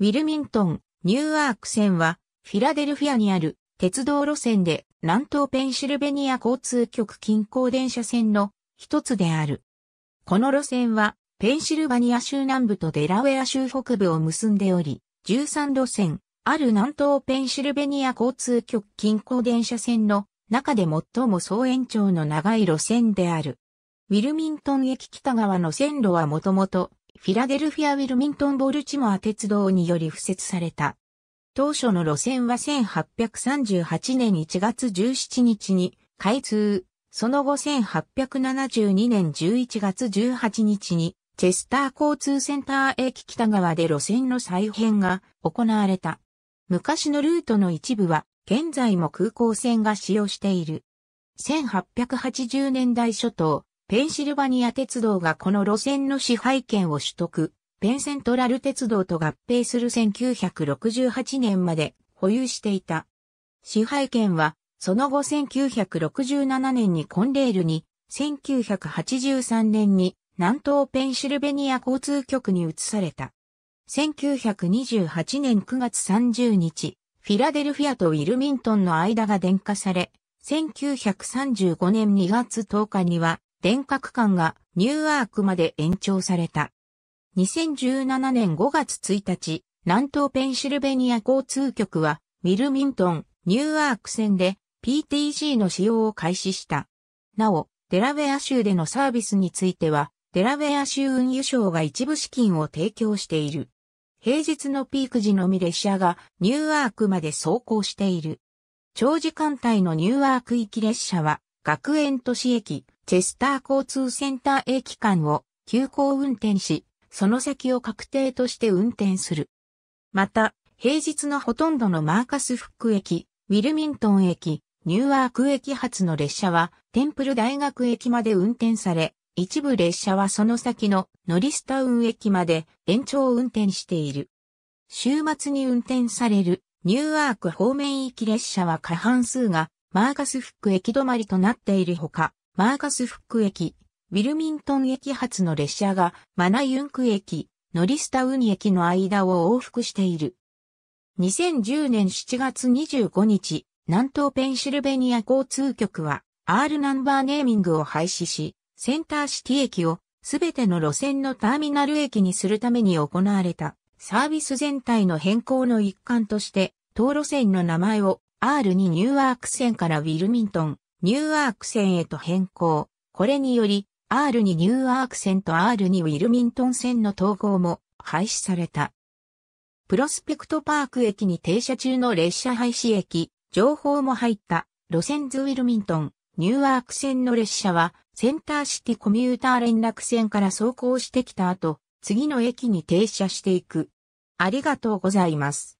ウィルミントン、ニューアーク線は、フィラデルフィアにある鉄道路線で、南東ペンシルベニア交通局近郊電車線の一つである。この路線は、ペンシルバニア州南部とデラウェア州北部を結んでおり、13路線、ある南東ペンシルベニア交通局近郊電車線の中で最も総延長の長い路線である。ウィルミントン駅北側の線路はもともとフィラデルフィア・ウィルミントン・ボルチモア鉄道により付設された。当初の路線は1838年1月17日に開通、その後1872年11月18日にチェスター交通センター駅北側で路線の再編が行われた。昔のルートの一部は現在も空港線が使用している。1880年代初頭、ペンシルバニア鉄道がこの路線の支配権を取得、ペンセントラル鉄道と合併する1968年まで保有していた。支配権は、その後1967年にコンレールに、1983年に南東ペンシルベニア交通局に移された。1928年9月30日、フィラデルフィアとウィルミントンの間が電化され、1935年2月10日には電角間がニューアークまで延長された。2017年5月1日、南東ペンシルベニア交通局は、ミルミントン、ニューアーク線で PTC の使用を開始した。なお、デラウェア州でのサービスについては、デラウェア州運輸省が一部資金を提供している。平日のピーク時のみ列車がニューアークまで走行している。長時間帯のニューアーク行き列車は、学園都市駅、チェスター交通センター駅間を急行運転し、その先を確定として運転する。また、平日のほとんどのマーカスフック駅、ウィルミントン駅、ニューアーク駅発の列車は、テンプル大学駅まで運転され、一部列車はその先のノリスタウン駅まで延長運転している。週末に運転されるニューアーク方面行き列車は過半数がマーカスフック駅止まりとなっているほか、マーカスフック駅、ウィルミントン駅発の列車がマナユンク駅、ノリスタウニ駅の間を往復している。2010年7月25日、南東ペンシルベニア交通局は R ナンバーネーミングを廃止し、センターシティ駅をすべての路線のターミナル駅にするために行われたサービス全体の変更の一環として、当路線の名前を R にニューアーク線からウィルミントン、ニューアーク線へと変更。これにより、R にニューアーク線と R にウィルミントン線の統合も廃止された。プロスペクトパーク駅に停車中の列車廃止駅、情報も入った路線図ウィルミントン、ニューアーク線の列車はセンターシティコミューター連絡線から走行してきた後、次の駅に停車していく。ありがとうございます。